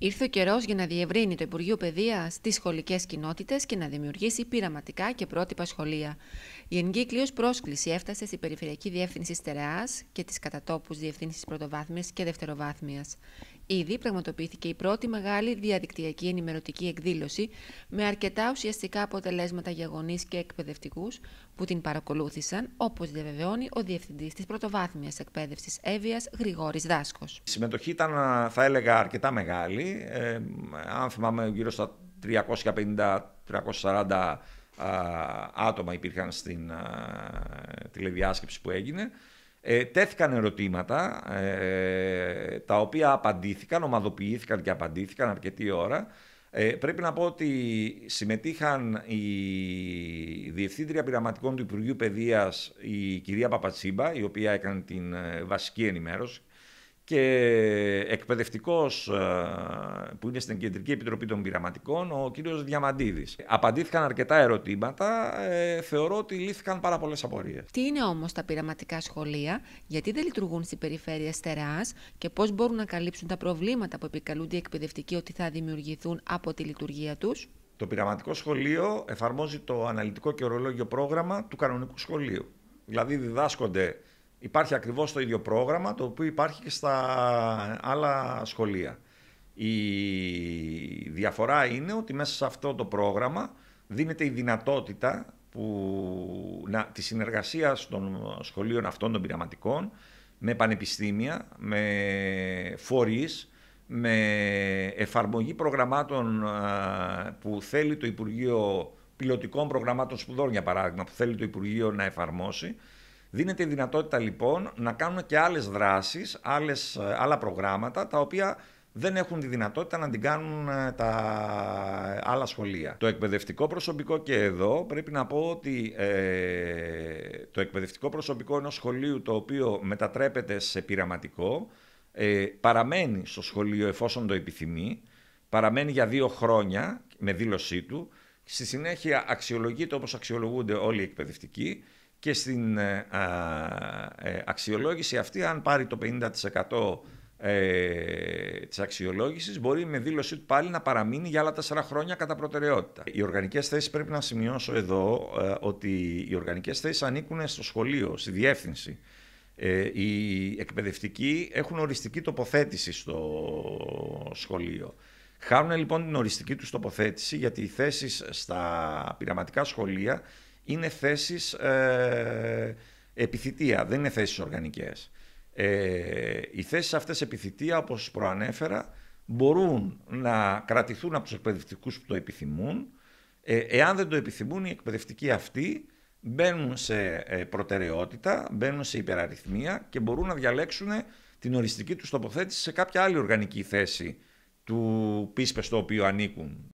Ήρθε ο καιρός για να διευρύνει το Υπουργείο Παιδείας στι σχολικές κοινότητες και να δημιουργήσει πειραματικά και πρότυπα σχολεία. Η εγκύκλιο πρόσκληση έφτασε στην Περιφερειακή Διεύθυνση Στερεάς και τις κατατόπους διευθύνσει Πρωτοβάθμιας και δευτεροβάθμιας. Ήδη πραγματοποιήθηκε η πρώτη μεγάλη διαδικτυακή ενημερωτική εκδήλωση με αρκετά ουσιαστικά αποτελέσματα για γονείς και εκπαιδευτικούς που την παρακολούθησαν, όπως διαβεβαιώνει ο Διευθυντής της Πρωτοβάθμιας Εκπαίδευσης Εύβοιας Γρηγόρης Δάσκος. Η συμμετοχή ήταν, θα έλεγα, αρκετά μεγάλη. Ε, αν θυμάμαι, γύρω στα 350-340 άτομα υπήρχαν στην τηλεδιάσκεψη που έγινε. Ε, τέθηκαν ερωτήματα ε, τα οποία απαντήθηκαν, ομαδοποιήθηκαν και απαντήθηκαν αρκετή ώρα. Ε, πρέπει να πω ότι συμμετείχαν η Διευθύντρια Πειραματικών του Υπουργείου Παιδείας, η κυρία Παπατσίμπα, η οποία έκανε την ε, βασική ενημέρωση, και εκπαιδευτικός ε, που είναι στην Κεντρική Επιτροπή των Πειραματικών, ο κύριος Διαμαντίδης. Απαντήθηκαν αρκετά ερωτήματα, ε, θεωρώ ότι λύθηκαν πάρα πολλές απορίες. Τι είναι όμως τα πειραματικά σχολεία, γιατί δεν λειτουργούν στην περιφέρεια Στεράς και πώς μπορούν να καλύψουν τα προβλήματα που επικαλούνται οι εκπαιδευτικοί ότι θα δημιουργηθούν από τη λειτουργία τους. Το πειραματικό σχολείο εφαρμόζει το αναλυτικό και ορολόγιο πρόγραμμα του κανονικού σχολείου. Δηλαδή διδάσκονται Υπάρχει ακριβώς το ίδιο πρόγραμμα το οποίο υπάρχει και στα άλλα σχολεία. Η διαφορά είναι ότι μέσα σε αυτό το πρόγραμμα δίνεται η δυνατότητα που, να, της συνεργασίας των σχολείων αυτών των πειραματικών με πανεπιστήμια, με φορείς, με εφαρμογή προγραμμάτων που θέλει το Υπουργείο Πιλωτικών Προγραμμάτων Σπουδών, για παράδειγμα, που θέλει το Υπουργείο να εφαρμόσει Δίνεται η δυνατότητα λοιπόν να κάνουν και άλλες δράσεις, άλλες, ε, άλλα προγράμματα τα οποία δεν έχουν τη δυνατότητα να την κάνουν ε, τα άλλα σχολεία. Το εκπαιδευτικό προσωπικό και εδώ πρέπει να πω ότι ε, το εκπαιδευτικό προσωπικό ενός σχολείου το οποίο μετατρέπεται σε πειραματικό παραμένει στο σχολείο εφόσον το επιθυμεί, παραμένει για δύο χρόνια με δήλωσή του, στη συνέχεια αξιολογείται όπως αξιολογούνται όλοι οι εκπαιδευτικοί και στην ε, ε, αξιολόγηση αυτή, αν πάρει το 50% ε, της αξιολόγησης, μπορεί με δήλωσή του πάλι να παραμείνει για άλλα τέσσερα χρόνια κατά προτεραιότητα. Οι οργανικές θέσεις πρέπει να σημειώσω εδώ ε, ότι οι οργανικές θέσεις ανήκουν στο σχολείο, στη διεύθυνση. οι εκπαιδευτικοί έχουν οριστική τοποθέτηση στο σχολείο. Χάνουν λοιπόν την οριστική τους τοποθέτηση γιατί οι θέσεις στα πειραματικά σχολεία είναι θέσεις ε, επιθυτία, δεν είναι θέσεις οργανικές. Ε, οι θέσεις αυτές επιθυτία, όπως προανέφερα, μπορούν να κρατηθούν από τους εκπαιδευτικούς που το επιθυμούν. Ε, εάν δεν το επιθυμούν, οι εκπαιδευτικοί αυτοί μπαίνουν σε ε, προτεραιότητα, μπαίνουν σε υπεραριθμία και μπορούν να διαλέξουν την οριστική τους τοποθέτηση σε κάποια άλλη οργανική θέση του πίσπες στο οποίο ανήκουν.